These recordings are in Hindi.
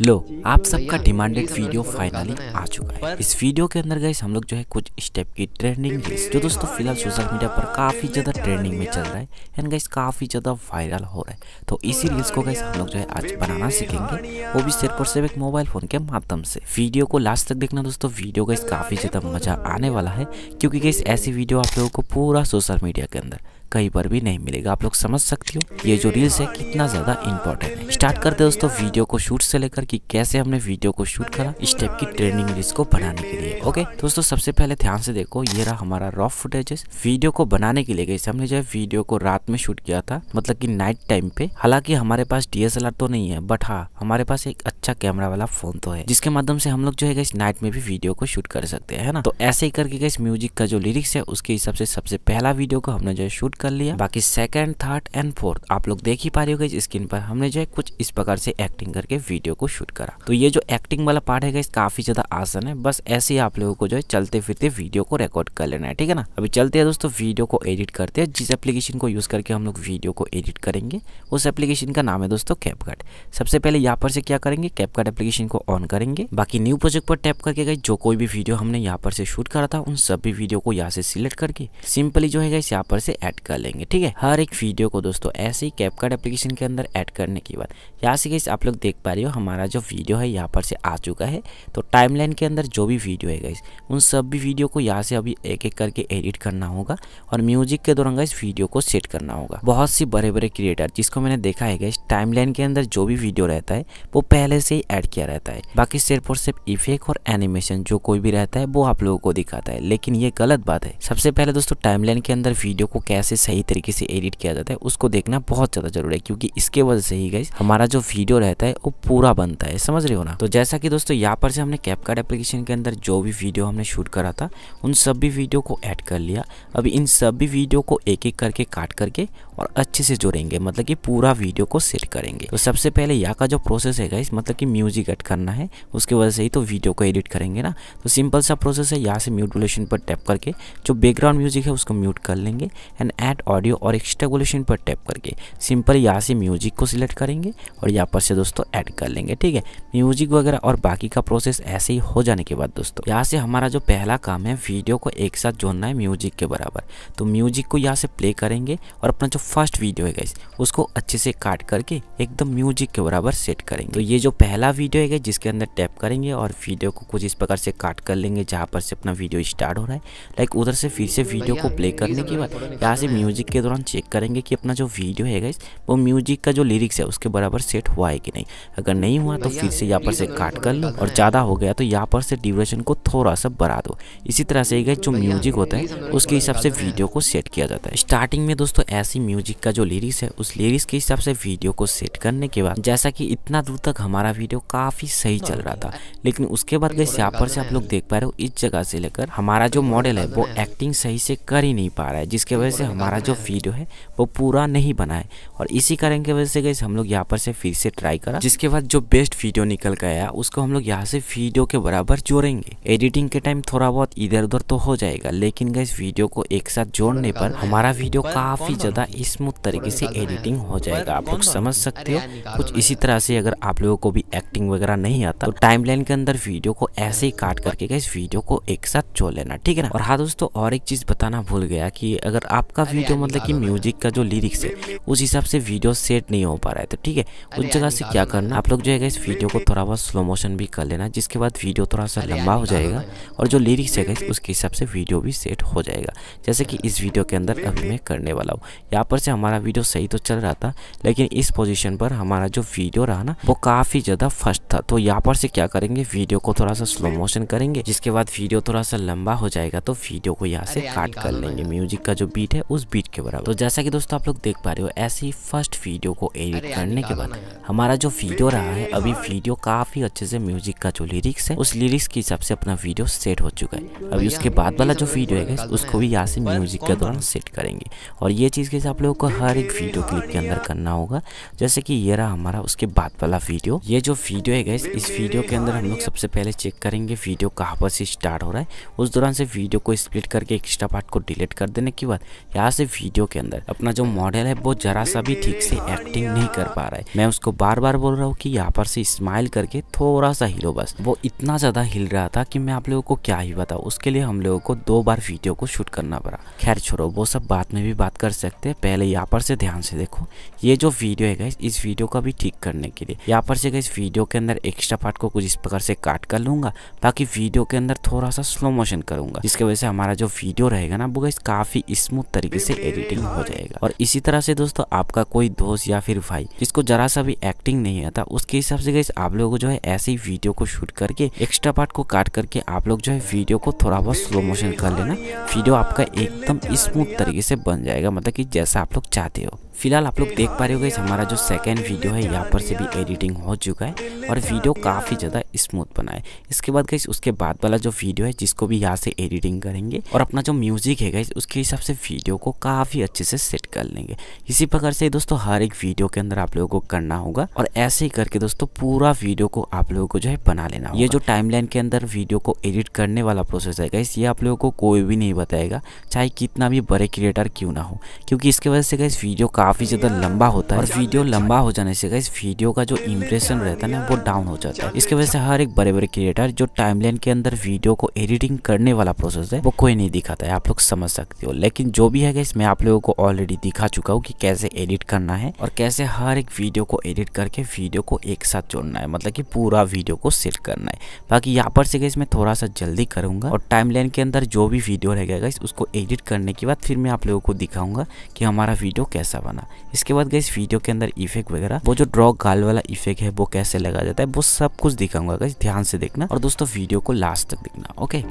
लो आप तो सबका डिमांडेड वीडियो फाइनली आ चुका है इस वीडियो के अंदर गए हम लोग जो है कुछ स्टेप की ट्रेंडिंग लिस्ट जो दोस्तों फिलहाल सोशल मीडिया पर काफ़ी ज़्यादा ट्रेंडिंग में चल रहा है एंड गाइस काफ़ी ज़्यादा वायरल हो रहा है तो इसी रील्स को गैस हम लोग जो है आज बनाना सीखेंगे वो भी सिर्फ और सिर्फ एक मोबाइल फ़ोन के माध्यम से वीडियो को लास्ट तक देखना दोस्तों वीडियो गैस काफ़ी ज़्यादा मज़ा आने वाला है क्योंकि गैस ऐसी वीडियो आप लोगों को पूरा सोशल मीडिया के अंदर कहीं पर भी नहीं मिलेगा आप लोग समझ सकती हो ये जो रील्स है कितना ज़्यादा इंपॉर्टेंट है स्टार्ट करते दोस्तों वीडियो को शूट से लेकर कि कैसे हमने वीडियो को शूट करा इस टाइप की ट्रेनिंग रील्स को बनाने के लिए ओके दोस्तों सबसे पहले ध्यान से देखो ये रहा हमारा रॉ फुटेज वीडियो को बनाने के लिए गई हमने जो है वीडियो को रात में शूट किया था मतलब की नाइट टाइम पे हालांकि हमारे पास डीएसएलआर तो नहीं है बट हाँ हमारे पास एक अच्छा कैमरा वाला फोन तो है जिसके माध्यम से हम लोग जो है इस नाइट में भी वीडियो को शूट कर सकते हैं ना तो ऐसे ही करके इस म्यूजिक का जो लिरिक्स है उसके हिसाब से सबसे पहला वीडियो को हमने जो है शूट कर लिया बाकी सेकंड थर्ड एंड फोर्थ आप लोग देख ही पा रहे हो गई स्क्रीन पर हमने जो है कुछ इस प्रकार से एक्टिंग करके वीडियो को शूट करा तो ये जो एक्टिंग वाला पार्ट है काफी ज्यादा आसान है बस ऐसे ही आप लोगों को जो है चलते फिरते वीडियो को रिकॉर्ड कर लेना है ठीक है ना अभी चलते हैं दोस्तों वीडियो को एडिट करते हैं जिस एप्लीकेशन को यूज करके हम लोग वीडियो को एडिट करेंगे उस एप्लीकेशन का नाम है दोस्तों कैपकट सबसे पहले यहाँ पर से क्या करेंगे कैपकट एप्लीकेशन को ऑन करेंगे बाकी न्यू प्रोजेक्ट पर टैप करके गए जो कोई भी वीडियो हमने यहाँ पर से शूट करा था उन सभी वीडियो को यहाँ से सिलेक्ट करके सिंपली जो है यहाँ पर से एड कर लेंगे ठीक है हर एक वीडियो को दोस्तों ऐसे ही कैपकार्ड एप्लीकेशन के अंदर ऐड करने के बाद यहाँ से गई आप लोग देख पा रहे हो हमारा जो वीडियो है यहाँ पर से आ चुका है तो टाइमलाइन के अंदर जो भी वीडियो है गई उन सब भी वीडियो को यहाँ से अभी एक एक करके एडिट करना होगा और म्यूजिक के दौरान गाइस वीडियो को सेट करना होगा बहुत सी बड़े बड़े क्रिएटर जिसको मैंने देखा है गाइस टाइम के अंदर जो भी वीडियो रहता है वो पहले से ही एड किया रहता है बाकी सिर्फ और सिर्फ इफेक्ट और एनिमेशन जो कोई भी रहता है वो आप लोगों को दिखाता है लेकिन ये गलत बात है सबसे पहले दोस्तों टाइमलाइन के अंदर वीडियो को कैसे सही तरीके से एडिट किया जाता है उसको देखना बहुत ज़्यादा जरूरी है क्योंकि इसके वजह से ही गाइज हमारा जो वीडियो रहता है वो पूरा बनता है समझ रहे हो ना तो जैसा कि दोस्तों यहाँ पर से हमने कैपकार्ड एप्लीकेशन के अंदर जो भी वीडियो हमने शूट करा था उन सभी वीडियो को ऐड कर लिया अब इन सभी वीडियो को एक एक करके काट करके और अच्छे से जोड़ेंगे मतलब कि पूरा वीडियो को सेट करेंगे तो सबसे पहले यहाँ का जो प्रोसेस है गाइस मतलब कि म्यूजिक एड करना है उसके वजह से ही तो वीडियो को एडिट करेंगे ना तो सिंपल सा प्रोसेस है यहाँ से म्यूट पर टैप करके जो बैकग्राउंड म्यूजिक है उसको म्यूट कर लेंगे एंड ऐड ऑडियो और एक्स्ट्रागोलेशन पर टैप करके सिंपल यहाँ से म्यूजिक को सिलेक्ट करेंगे और यहाँ पर से दोस्तों ऐड कर लेंगे ठीक है म्यूजिक वगैरह और बाकी का प्रोसेस ऐसे ही हो जाने के बाद दोस्तों यहाँ से हमारा जो पहला काम है वीडियो को एक साथ जोड़ना है म्यूजिक के बराबर तो म्यूजिक को यहाँ से प्ले करेंगे और अपना जो फर्स्ट वीडियो है उसको अच्छे से काट करके एकदम म्यूजिक के बराबर सेट करेंगे तो ये जो पहला वीडियो है जिसके अंदर टैप करेंगे और वीडियो को कुछ इस प्रकार से काट कर लेंगे जहाँ पर से अपना वीडियो स्टार्ट हो रहा है लाइक उधर से फिर से वीडियो तो को प्ले करने के तो बाद यहाँ से म्यूज़िक के दौरान चेक करेंगे कि अपना जो वीडियो है गाइज वो म्यूज़िक का जो लिरिक्स है उसके बराबर सेट हुआ है कि नहीं अगर नहीं हुआ तो फिर से यहाँ पर से काट तो कर लो और ज़्यादा हो गया तो यहाँ पर से ड्यूरेशन को थोड़ा सा बढ़ा दो इसी तरह से गाइज जो म्यूज़िक होता है उसके हिसाब से वीडियो को सेट किया जाता है स्टार्टिंग में दोस्तों ऐसी म्यूज़िक का जो लिरिक्स है उस लिरिक्स के हिसाब से वीडियो को सेट करने के बाद जैसा कि इतना दूर तक हमारा वीडियो काफ़ी सही चल रहा था लेकिन उसके बाद गई यहाँ पर से आप लोग देख पा रहे हो इस जगह से लेकर हमारा जो मॉडल है वो एक्टिंग सही से कर ही नहीं पा रहा है जिसके वजह से हमारा हमारा जो वीडियो है वो पूरा नहीं बना है और इसी कारण की वजह से गए हम लोग यहाँ पर से फिर से ट्राई करा जिसके बाद जो बेस्ट वीडियो निकल गया उसको हम लोग यहाँ से वीडियो के बराबर जोड़ेंगे एडिटिंग के टाइम थोड़ा बहुत इधर उधर तो हो जाएगा लेकिन गए वीडियो को एक साथ जोड़ने पर हमारा वीडियो काफ़ी ज़्यादा स्मूथ तरीके से एडिटिंग हो जाएगा आप लोग समझ सकते हो कुछ इसी तरह से अगर आप लोगों को भी एक्टिंग वगैरह नहीं आता तो टाइमलाइन के अंदर वीडियो को ऐसे ही काट करके गए वीडियो को एक साथ जोड़ लेना ठीक है ना और हाँ दोस्तों और एक चीज़ बताना भूल गया कि अगर आपका वीडियो तो मतलब कि म्यूजिक का जो लिरिक्स है उस हिसाब से वीडियो सेट नहीं हो पा रहा है तो ठीक है उस जगह से क्या तो करना आप लोग जो है इस वीडियो को थोड़ा बहुत स्लो मोशन भी कर लेना जिसके बाद वीडियो थोड़ा सा लंबा हो तो जाएगा और जो लिरिक्स है उसके हिसाब से वीडियो भी सेट हो जाएगा जैसे कि इस वीडियो के अंदर अभी मैं करने वाला हूँ यहाँ पर से हमारा वीडियो सही तो चल रहा था लेकिन इस पोजिशन पर हमारा जो वीडियो रहा ना वो काफ़ी ज़्यादा फर्स्ट था तो यहाँ पर से क्या करेंगे वीडियो को थोड़ा सा स्लो मोशन करेंगे जिसके बाद वीडियो थोड़ा सा लंबा हो जाएगा तो वीडियो को यहाँ से काट कर लेंगे म्यूजिक का जो बीट है उस बीट के बराबर तो जैसा कि दोस्तों आप लोग देख पा रहे हो ऐसी फर्स्ट वीडियो को एडिट करने के बाद हमारा जो वीडियो रहा है अभी वीडियो हाँ। काफी अच्छे से म्यूजिक का जो लिरिक्स है उस लिरिक्स के हिसाब से अपना वीडियो सेट हो चुका है अभी उसके बाद वाला जो वीडियो है उसको भी यहाँ से म्यूजिक के दौरान सेट करेंगे और ये चीज़ के आप लोगों को हर एक वीडियो क्लिप के अंदर करना होगा जैसे की ये रहा हमारा उसके बाद वाला वीडियो ये जो वीडियो है इस वीडियो के अंदर हम लोग सबसे पहले चेक करेंगे वीडियो कहाँ पर से स्टार्ट हो रहा है उस दौरान से वीडियो को स्प्लिट करके एक्स्ट्रा पार्ट को डिलीट कर देने के बाद यहाँ से वीडियो के अंदर अपना जो मॉडल है वो जरा सा भी ठीक से एक्टिंग नहीं कर पा रहा है मैं उसको बार बार बोल रहा हूँ कि यहाँ पर से स्माइल करके थोड़ा सा हिलो बस वो इतना ज्यादा हिल रहा था कि मैं आप लोगों को क्या ही बताऊँ उसके लिए हम लोगों को दो बार वीडियो को शूट करना पड़ा खैर छोड़ो वो सब बात में भी बात कर सकते हैं पहले यहाँ पर से ध्यान से देखो ये जो वीडियो है गैस इस वीडियो का भी ठीक करने के लिए यहाँ पर से गैस वीडियो के अंदर एक्स्ट्रा पार्ट को कुछ इस प्रकार से काट कर लूंगा ताकि वीडियो के अंदर थोड़ा सा स्लो मोशन करूंगा जिसकी वजह से हमारा जो वीडियो रहेगा ना वो गैस काफी स्मूथ तरीके तरीके से एडिटिंग हो जाएगा और इसी तरह से दोस्तों आपका कोई दोस्त या फिर भाई जिसको जरा सा भी एक्टिंग नहीं आता उसके हिसाब से आप लोगों को जो है ऐसे ही वीडियो को शूट करके एक्स्ट्रा पार्ट को काट करके आप लोग जो है वीडियो को थोड़ा बहुत स्लो मोशन कर लेना वीडियो आपका एकदम स्मूथ तरीके से बन जाएगा मतलब की जैसा आप लोग चाहते हो फिलहाल आप लोग देख पा रहे हो हमारा जो सेकेंड वीडियो है यहाँ पर से भी एडिटिंग हो चुका है और वीडियो काफ़ी ज़्यादा स्मूथ बना है इसके बाद गई उसके बाद वाला जो वीडियो है जिसको भी यहाँ से एडिटिंग करेंगे और अपना जो म्यूजिक है गई उसके हिसाब से वीडियो को काफ़ी अच्छे से सेट कर लेंगे इसी प्रकार से दोस्तों हर एक वीडियो के अंदर आप लोगों को करना होगा और ऐसे ही करके दोस्तों पूरा वीडियो को आप लोगों को जो है बना लेना ये जो लाइन के अंदर वीडियो को एडिट करने वाला प्रोसेस है गाइस ये आप लोगों को कोई भी नहीं बताएगा चाहे कितना भी बड़े क्रिएटर क्यों ना हो क्योंकि इसके वजह से गाइस वीडियो काफ़ी ज़्यादा लंबा होता है और वीडियो लंबा हो जाने से गाइस वीडियो का जो इंप्रेशन रहता है ना वो डाउन हो जाता है इसके वजह से हर एक बड़े बड़े क्रिएटर जो टाइमलाइन के अंदर वीडियो को एडिटिंग करने वाला प्रोसेस है वो कोई नहीं दिखाता है आप लोग समझ सकते हो लेकिन जो भी है गाइस मैं आप लोगों को ऑलरेडी दिखा चुका हूँ कि कैसे एडिट करना है और कैसे हर एक वीडियो को एडिट करके वीडियो को एक साथ जोड़ना है मतलब कि पूरा वीडियो को सेट करना है बाकी यहाँ पर से गाइस मैं थोड़ा सा जल्दी करूँगा और टाइम के अंदर जो भी वीडियो गया गाइस उसको एडिट करने के बाद फिर मैं आप लोगों को दिखाऊंगा कि हमारा वीडियो कैसा बना इसके बाद गाइस वीडियो के अंदर इफेक्ट वगैरह वो जो ड्रॉ गाल वाला इफेक्ट है वो कैसे लगा जाता है वो सब कुछ दिखाऊंगा गाइस ध्यान से देखना और दोस्तों वीडियो को लास्ट तक देखना ओके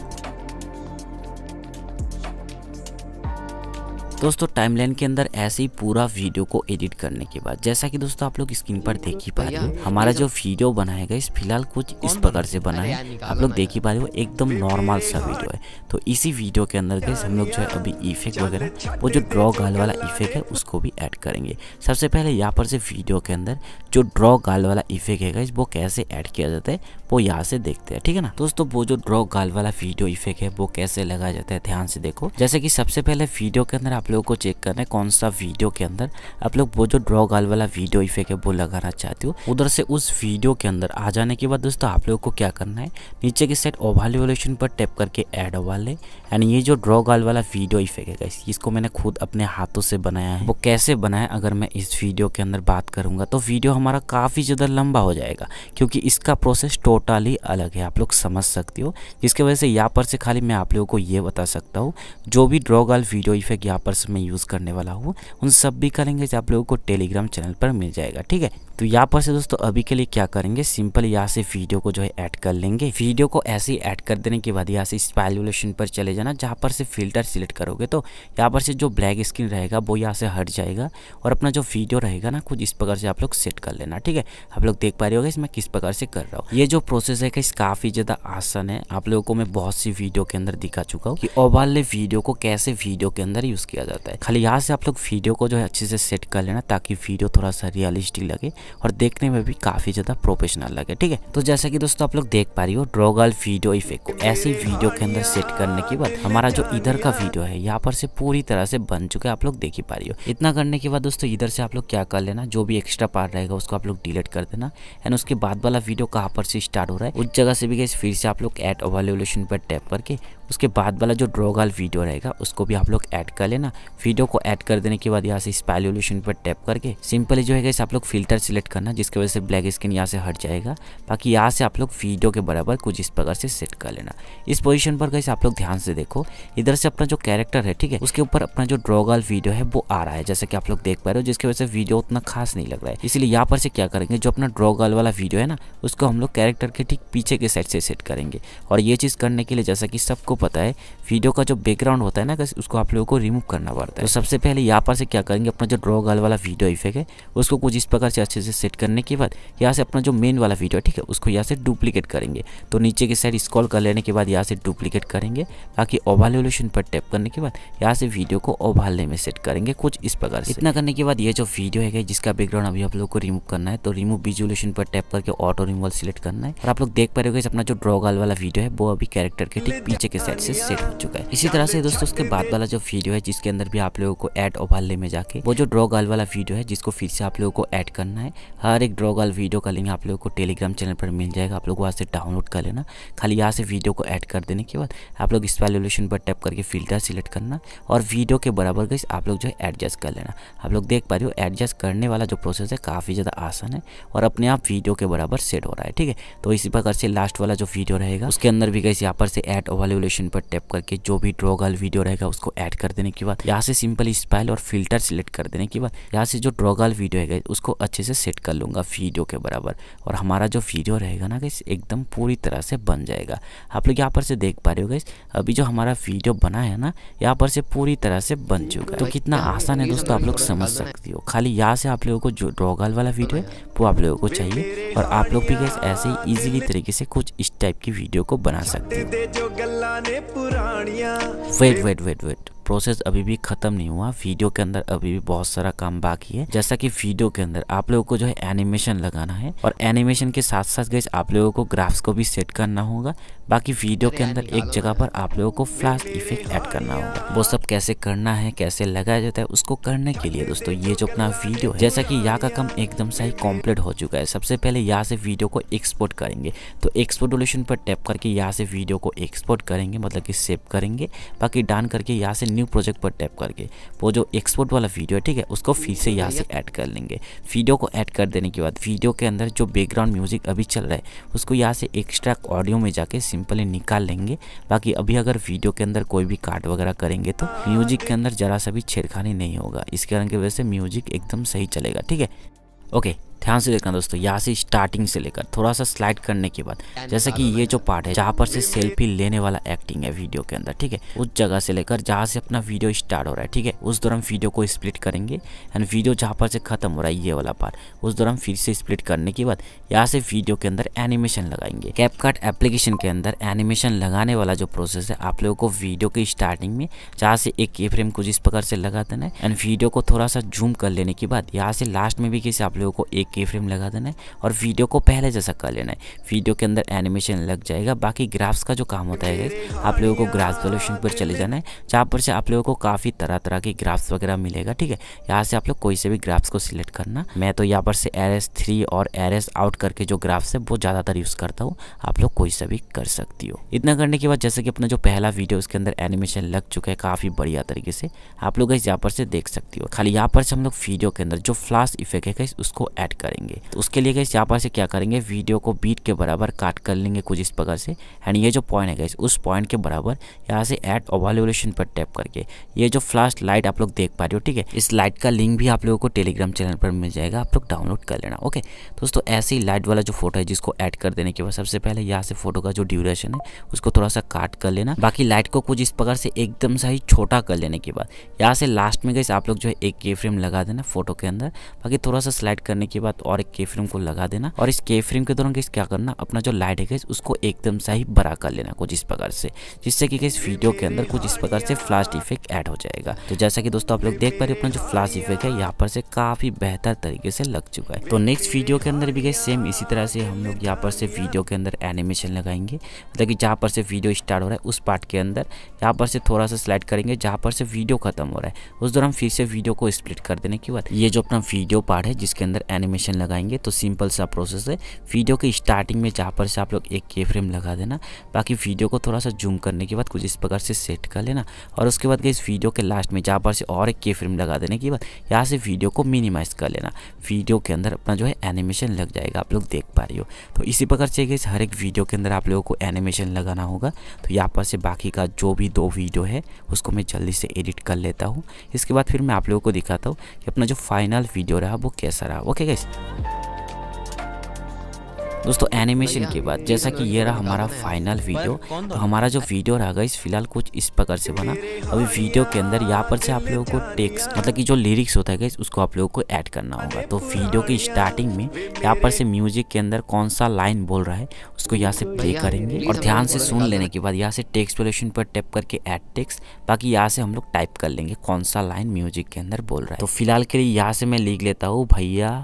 दोस्तों टाइमलाइन के अंदर ऐसे ही पूरा वीडियो को एडिट करने के बाद जैसा कि दोस्तों आप लोग स्क्रीन पर देख ही पा रहे हो हमारा जो वीडियो बनाया गया इस फिलहाल कुछ इस प्रकार से बना है आप लोग देख ही पा रहे हो एकदम नॉर्मल सा वीडियो है तो इसी वीडियो के अंदर हम लोग जो है अभी इफेक्ट वगैरह वो जो ड्रॉ गाल वाला इफेक्ट है उसको भी ऐड करेंगे सबसे पहले यहाँ पर से वीडियो के अंदर जो ड्रॉ गाल वाला इफेक्ट है वो कैसे ऐड किया जाता है वो यहाँ से देखते हैं ठीक है ना दोस्तों वो जो ड्रॉ गाल वाला वीडियो इफेक्ट है वो कैसे लगाया जाता है ध्यान से देखो जैसे कि सबसे पहले वीडियो के अंदर आप आप लोगों को चेक करना है कौन सा वीडियो के अंदर आप लोग वो जो ड्रॉ गाल वाला वीडियो इफेक्ट है वो लगाना चाहते हो उधर से उस वीडियो के अंदर आ जाने के बाद दोस्तों आप लोगों को क्या करना है नीचे के साइड ओवाल पर टैप करके ऐड ओवाल एंड ये जो ड्रॉ गाल वाला वीडियो इफेक्ट है इसको मैंने खुद अपने हाथों से बनाया है वो कैसे बनाया अगर मैं इस वीडियो के अंदर बात करूंगा तो वीडियो हमारा काफ़ी ज़्यादा लंबा हो जाएगा क्योंकि इसका प्रोसेस टोटली अलग है आप लोग समझ सकते हो जिसके वजह से यहाँ पर से खाली मैं आप लोगों को ये बता सकता हूँ जो भी ड्रॉ गाल वीडियो इफेक्ट यहाँ पर वर्ड्स में यूज़ करने वाला हूँ उन सब भी का लिंक आप लोगों को टेलीग्राम चैनल पर मिल जाएगा ठीक है तो यहाँ पर से दोस्तों अभी के लिए क्या करेंगे सिंपल यहाँ से वीडियो को जो है ऐड कर लेंगे वीडियो को ऐसे ही ऐड कर देने के बाद यहाँ से स्पैलेशन पर चले जाना जहाँ पर से फिल्टर सिलेक्ट करोगे तो यहाँ पर से जो ब्लैक स्क्रीन रहेगा वो यहाँ से हट जाएगा और अपना जो वीडियो रहेगा ना कुछ इस प्रकार से आप लोग सेट कर लेना ठीक है आप लोग देख पा रहे होगा इसमें किस प्रकार से कर रहा हूँ ये जो प्रोसेस है इस काफ़ी ज़्यादा आसान है आप लोगों को मैं बहुत सी वीडियो के अंदर दिखा चुका हूँ कि ओवरले वीडियो को कैसे वीडियो के अंदर यूज़ किया जाता है खाली यहाँ से आप लोग वीडियो को जो है अच्छे से सेट कर लेना ताकि वीडियो थोड़ा सा रियलिस्टिक लगे और देखने में भी काफ़ी ज़्यादा प्रोफेशनल लगे ठीक है तो जैसा कि दोस्तों आप लोग देख पा रही हो ड्रोगल वीडियो इफेक्ट को ऐसे वीडियो के अंदर सेट करने के बाद हमारा जो इधर का वीडियो है यहाँ पर से पूरी तरह से बन चुका है आप लोग देख ही पा रही हो इतना करने के बाद दोस्तों इधर से आप लोग क्या कर लेना जो भी एक्स्ट्रा पार्ट रहेगा उसको आप लोग डिलीट कर देना एंड उसके बाद वाला वीडियो कहाँ पर से स्टार्ट हो रहा है उस जगह से भी गए फिर से आप लोग एट ओवलेशन पर टैप करके उसके बाद वाला जो ड्रोगाल वीडियो रहेगा उसको भी आप लोग ऐड कर लेना वीडियो को ऐड कर देने के बाद यहाँ से स्पाइल पर टैप करके सिंपली जो है आप लोग फिल्टर सेलेक्ट करना जिसकी वजह से ब्लैक स्किन यहाँ से हट जाएगा बाकी यहाँ से आप लोग वीडियो के बराबर कुछ इस प्रकार से सेट कर लेना इस पोजिशन पर कैसे आप लोग ध्यान से देखो इधर से अपना जो कैरेक्टर है ठीक है उसके ऊपर अपना जो ड्रोगाल वीडियो है वो आ रहा है जैसे कि आप लोग देख पा रहे हो जिसकी वजह से वीडियो उतना खास नहीं लग रहा है इसलिए यहाँ पर से क्या करेंगे जो अपना ड्रोगाल वाला वीडियो है ना उसको हम लोग कैरेक्टर के ठीक पीछे के साइड से सेट करेंगे और ये चीज़ करने के लिए जैसा कि सबको पता है वीडियो का जो बैकग्राउंड होता है ना उसको आप लोगों को रिमूव करना पड़ता है तो सबसे पहले यहाँ पर से क्या करेंगे अपना जो ड्रॉ गर्ल वाला वीडियो इफेक्ट है उसको कुछ इस प्रकार से अच्छे से सेट करने के बाद यहाँ से अपना जो मेन वाला वीडियो ठीक है उसको यहाँ से डुप्लीकेट करेंगे तो नीचे की साइड स्कॉल कर लेने के बाद यहाँ से डुप्लीकेट करेंगे बाकी ओवल पर टैप करने के बाद यहाँ से वीडियो को ओवलने में सेट करेंगे कुछ इस प्रकार से इतना करने के बाद ये जो वीडियो है जिसका बैकग्राउंड अभी आप लोग को रिमूव करना है तो रिमूव विजुलेशन पर टैप करके ऑटो रिमूवल सिलेक्ट करना है और आप लोग देख पा रहे हो अपना जो ड्रॉ गर्ल वाला वीडियो है वो अभी कैरेक्टर के ठीक पीछे के सेट से सेट हो चुका है इसी तरह से दोस्तों उसके बाद वाला जो वीडियो है जिसके अंदर भी आप लोगों को एड ओवाले में जाके वो जो ड्रॉ गर्ल वाला वीडियो है जिसको फिर से आप लोगों को एड करना है हर एक ड्रॉ गर्ल वीडियो का लिंक आप लोगों को टेलीग्राम चैनल पर मिल जाएगा आप लोग वहाँ से डाउनलोड कर लेना खाली यहाँ से वीडियो को ऐड कर देने के बाद आप लोग इस वैल्यूशन पर टैप करके फिल्टर सिलेक्ट करना और वीडियो के बराबर गई आप लोग जो है एडजस्ट कर लेना आप लोग देख पा रहे हो एडजस्ट करने वाला जो प्रोसेस है काफ़ी ज़्यादा आसान है और अपने आप वीडियो के बराबर सेट हो रहा है ठीक है तो इसी प्रकार से लास्ट वाला जो वीडियो रहेगा उसके अंदर भी गई यहाँ पर से एड ओवाल्यूशन डिस्क्रिप्शन पर टैप करके जो भी ड्रॉगल वीडियो रहेगा उसको ऐड कर देने के बाद यहाँ से सिंपल स्पाइल और फिल्टर सिलेक्ट कर देने के बाद यहाँ से जो ड्रॉगल वीडियो है उसको अच्छे से सेट कर लूँगा वीडियो के बराबर और हमारा जो वीडियो रहेगा ना गैस एकदम पूरी तरह से बन जाएगा आप लोग यहाँ पर से देख पा रहे हो गैस अभी जो हमारा वीडियो बना है ना यहाँ पर से पूरी तरह से बन चुका है तो कितना आसान है दोस्तों आप लोग समझ सकती हो खाली यहाँ से आप लोगों को जो ड्रॉगल वाला वीडियो है वो आप लोगों को चाहिए और आप लोग भी गैस ऐसे ही ईजिली तरीके से कुछ इस टाइप की वीडियो को बना सकते हो Wait, wait, wait, wait. Process अभी भी खत्म नहीं हुआ वीडियो के अंदर अभी भी बहुत सारा काम बाकी है जैसा कि वीडियो के अंदर आप लोगों को जो है एनिमेशन लगाना है और एनिमेशन के साथ साथ गए आप लोगों को ग्राफ्स को भी सेट करना होगा बाकी वीडियो के अंदर एक जगह पर आप लोगों को फ्लैश इफेक्ट ऐड करना होगा वो सब कैसे करना है कैसे लगाया जाता है उसको करने के लिए दोस्तों ये जो अपना वीडियो है जैसा कि यहाँ का काम एकदम सही कम्प्लीट हो चुका है सबसे पहले यहाँ से वीडियो को एक्सपोर्ट करेंगे तो एक्सपोर्ट डोलेशन पर टैप करके यहाँ से वीडियो को एक्सपोर्ट करेंगे मतलब कि सेव करेंगे बाकी डान करके यहाँ से न्यू प्रोजेक्ट पर टैप करके वो जो एक्सपोर्ट वाला वीडियो है ठीक है उसको फिर से यहाँ से ऐड कर लेंगे वीडियो को ऐड कर देने के बाद वीडियो के अंदर जो बैकग्राउंड म्यूजिक अभी चल रहा है उसको यहाँ से एक्स्ट्रा ऑडियो में जाके सिंपली निकाल लेंगे बाकी अभी अगर वीडियो के अंदर कोई भी कार्ड वगैरह करेंगे तो म्यूजिक के अंदर जरा सा भी छेड़खानी नहीं होगा इस कारण की वजह से म्यूजिक एकदम सही चलेगा ठीक है ओके ध्यान से देखना दोस्तों यहाँ से स्टार्टिंग से लेकर थोड़ा सा स्लाइड करने के बाद जैसा कि ये जो पार्ट है जहाँ पर से सेल्फी लेने वाला एक्टिंग है वीडियो के अंदर ठीक है उस जगह से लेकर जहाँ से अपना वीडियो स्टार्ट हो रहा है ठीक है उस दौरान वीडियो को स्प्लिट करेंगे एंड वीडियो जहाँ पर से खत्म हो रहा है ये वाला पार्ट उस दौरान फिर से स्प्लिट करने के बाद यहाँ से वीडियो के अंदर एनिमेशन लगाएंगे कैपकार्ट एप्लीकेशन के अंदर एनिमेशन लगाने वाला जो प्रोसेस है आप लोगों को वीडियो की स्टार्टिंग में जहाँ से एक ए फ्रेम कुछ इस प्रकार से लगा देना है एंड वीडियो को थोड़ा सा जूम कर लेने के बाद यहाँ से लास्ट में भी किसी आप लोगों को एक की फ्रेम लगा देना है और वीडियो को पहले जैसा कर लेना है वीडियो के अंदर एनिमेशन लग जाएगा बाकी ग्राफ्स का जो काम होता है आप लोगों को ग्राफ्स सोल्यूशन पर चले जाना है जहाँ पर से आप लोगों को काफ़ी तरह तरह के ग्राफ्स वगैरह मिलेगा ठीक है यहाँ से आप लोग कोई से भी ग्राफ्स को सिलेक्ट करना मैं तो यहाँ पर से एर थ्री और एर आउट करके जो ग्राफ्स है वो ज़्यादातर यूज़ करता हूँ आप लोग कोई सा भी कर सकती हो इतना करने के बाद जैसे कि अपना जो पहला वीडियो उसके अंदर एनिमेशन लग चुका है काफ़ी बढ़िया तरीके से आप लोग इस यहाँ पर से देख सकती हो खाली यहाँ पर से हम लोग वीडियो के अंदर जो फ्लाश इफेक्ट है उसको ऐड कर करेंगे तो उसके लिए गैस यहाँ पर से क्या करेंगे वीडियो को बीट के बराबर काट कर लेंगे कुछ इस प्रकार से एंड ये जो पॉइंट है गैस उस पॉइंट के बराबर यहाँ से एड ओवल्यूशन पर टैप करके ये जो फ्लास्ट लाइट आप लोग देख पा रहे हो ठीक है इस लाइट का लिंक भी आप लोगों को टेलीग्राम चैनल पर मिल जाएगा आप लोग डाउनलोड कर लेना ओके तो दोस्तों ऐसे ही लाइट वाला जो फोटो है जिसको ऐड कर देने के बाद सबसे पहले यहाँ से फोटो का जो ड्यूरेशन है उसको थोड़ा सा काट कर लेना बाकी लाइट को कुछ इस प्रकार से एकदम सा ही छोटा कर लेने के बाद यहाँ से लास्ट में गैस आप लोग जो है एक के फ्रेम लगा देना फोटो के अंदर बाकी थोड़ा सा स्लाइड करने के बाद और एक के फ्रेम को लगा देना और इस के फ्रेम के दौरान गैस क्या करना अपना जो लाइट है गैस उसको एकदम सा ही बड़ा कर लेना कुछ इस प्रकार से जिससे कि गैस वीडियो के अंदर कुछ इस प्रकार से फ्लास्ट इफेक्ट ऐड हो जाएगा तो जैसा कि दोस्तों आप लोग देख पा रहे अपना जो फ्लास्ट इफेक्ट है यहाँ पर से काफी बेहतर तरीके से लग चुका है तो नेक्स्ट वीडियो के अंदर भी गैस सेम इसी तरह से हम लोग यहाँ पर से वीडियो के अंदर एनिमेशन लगाएंगे मतलब की जहाँ पर से वीडियो स्टार्ट हो रहा है उस पार्ट के अंदर यहाँ पर से थोड़ा सा स्लाइड करेंगे जहाँ पर से वीडियो खत्म हो रहा है उस दौरान फिर से वीडियो को स्प्लिट कर देने के बाद ये जो अपना वीडियो पार्ट है जिसके अंदर एनिमेशन एनिमेशन लगाएंगे तो सिंपल सा प्रोसेस है वीडियो के स्टार्टिंग में जहाँ पर से आप लोग एक के फ्रेम लगा देना बाकी वीडियो को थोड़ा सा जूम करने के बाद कुछ इस प्रकार से सेट कर लेना और उसके बाद इस वीडियो के लास्ट में जहाँ पर से और एक के फ्रेम लगा देने के बाद यहाँ से वीडियो को मिनिमाइज़ कर लेना वीडियो के अंदर अपना जो है एनिमेशन लग जाएगा आप लोग देख पा रही हो तो इसी प्रकार से गई हर एक वीडियो के अंदर आप लोगों को एनिमेशन लगाना होगा तो यहाँ पर से बाकी का जो भी दो वीडियो है उसको मैं जल्दी से एडिट कर लेता हूँ इसके बाद फिर मैं आप लोगों को दिखाता हूँ कि अपना जो फाइनल वीडियो रहा वो कैसा रहा ओके गैस दोस्तों एनिमेशन के बाद जैसा तो कि ये रहा हमारा फाइनल वीडियो तो हमारा जो वीडियो रहा इस फिलहाल कुछ इस प्रकार से बना अभी वीडियो के अंदर यहाँ पर से आप लोगों को टेक्स्ट मतलब कि जो लिरिक्स होता है उसको आप लोगों को ऐड करना होगा तो वीडियो की स्टार्टिंग में यहाँ पर से म्यूजिक के अंदर कौन सा लाइन बोल रहा है उसको यहाँ से प्ले करेंगे और ध्यान से सुन लेने के बाद यहाँ से टेक्स वोल्यूशन पर टैप करके एड टेक्स बाकी यहाँ से हम लोग टाइप कर लेंगे कौन सा लाइन म्यूजिक के अंदर बोल रहा है तो फिलहाल के लिए यहाँ से मैं लिख लेता हूँ भैया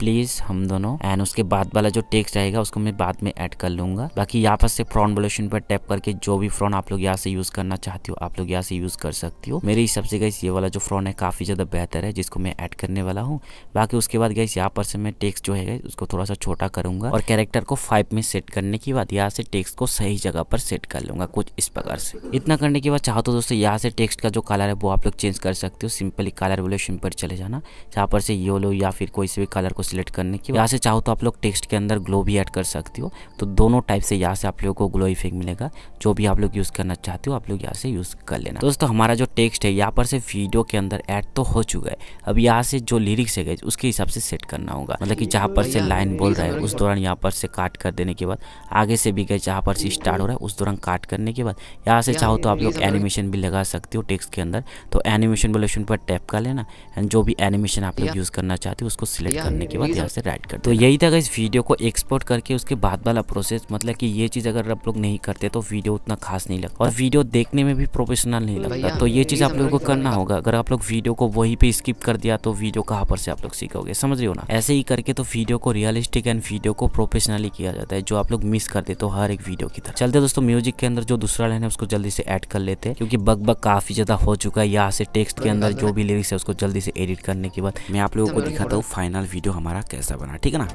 प्लीज हम दोनों एंड उसके बाद वाला जो टेक्स रहेगा उसको मैं बाद में ऐड कर लूंगा बाकी यहाँ पर से फ्रॉन वोल्यूशन पर टैप करके जो भी फ्रॉन आप लोग यहाँ से यूज करना चाहते हो आप लोग यहाँ से यूज कर सकती हो मेरे हिसाब से गैस ये वाला जो फ्रॉन है काफी ज्यादा बेहतर है जिसको मैं ऐड करने वाला हूँ बाकी उसके बाद गैस यहाँ पर से मैं टेक्स जो है उसको थोड़ा सा छोटा करूंगा और कैरेक्टर को फाइव में सेट करने के बाद यहाँ से टेक्स को सही जगह पर सेट कर लूंगा कुछ इस प्रकार से इतना करने के बाद चाहो तो दोस्तों यहाँ से टेक्स्ट का जो कलर है वो आप लोग चेंज कर सकते हो सिंपली कलर वोल्यूशन पर चले जाना यहाँ पर से येलो या फिर कोई से भी कलर को सिलेक्ट करने की यहाँ से चाहो तो आप लोग टेक्स्ट के अंदर ग्लो भी ऐड कर सकती हो तो दोनों टाइप से यहाँ से आप लोगों को ग्लो इफेक्ट मिलेगा जो भी आप लोग यूज़ करना चाहते हो आप लोग यहाँ से यूज़ कर लेना दोस्तों हमारा जो टेक्स्ट है यहाँ पर से वीडियो के अंदर ऐड तो हो चुका है अब यहाँ से जो लिरिक्स है उसके हिसाब से सेट करना होगा मतलब कि जहाँ पर से लाइन बोल रहा है उस दौरान यहाँ पर से काट कर देने के बाद आगे से भी गए जहाँ पर से स्टार्ट हो रहा है उस दौरान काट करने के बाद यहाँ से चाहो तो आप लोग एनिमेशन भी लगा सकते हो टेक्स्ट के अंदर तो एनिमेशन वोलेशन पर टैप कर लेना एंड जो भी एनिमेशन आप लोग यूज़ करना चाहते हो उसको सिलेक्ट करने के बाद यहाँ से राइट कर तो यही था इस वीडियो को एक्सपोर्ट करके उसके बाद वाला प्रोसेस मतलब कि ये चीज़ अगर आप लोग नहीं करते तो वीडियो उतना खास नहीं लगता और वीडियो देखने में भी प्रोफेशनल नहीं लगता तो ये चीज़ आप लोगों को करना होगा अगर आप लोग वीडियो को वही पे स्किप कर दिया तो वीडियो कहाँ पर से आप लोग सीखोगे समझ रहे हो ना ऐसे ही करके तो वीडियो को रियलिस्टिक एंड वीडियो को प्रोफेशनली किया जाता है जो आप लोग मिस कर देते हो तो हर एक वीडियो की तरह चलते दोस्तों म्यूजिक के अंदर जो दूसरा लाइन है उसको जल्दी से ऐड कर लेते हैं क्योंकि बग बग काफी ज्यादा हो चुका है यहाँ से टेक्स्ट के अंदर जो भी लिरिक्स है उसको जल्दी से एडिट करने के बाद मैं आप लोगों को दिखाता हूँ फाइनल वीडियो हमारे हमारा कैसा बना ठीक है ना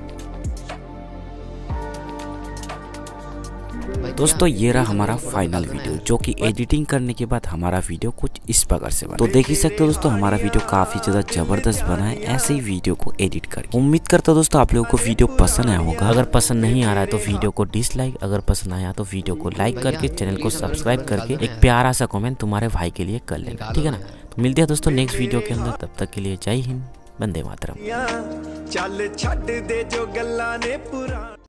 दोस्तों ये रहा तो हमारा फाइनल वीडियो जो कि एडिटिंग करने के बाद हमारा वीडियो कुछ इस प्रकार से बना तो देख ही सकते हो दोस्तों हमारा वीडियो काफी ज्यादा जबरदस्त बना है ऐसे ही वीडियो को एडिट कर उम्मीद करता हूँ दोस्तों आप लोगों को वीडियो पसंद आया होगा अगर पसंद नहीं आ रहा है तो वीडियो को डिसलाइक अगर पसंद आया तो वीडियो को लाइक करके चैनल को सब्सक्राइब करके एक प्यारा सा कॉमेंट तुम्हारे भाई के लिए कर लेना ठीक है ना तो मिलते हैं दोस्तों नेक्स्ट वीडियो के अंदर तब तक के लिए जय हिंद वंदे मातरम ਚੱਲ ਛੱਡ ਦੇ ਜੋ ਗੱਲਾਂ ਨੇ ਪੁਰਾਣ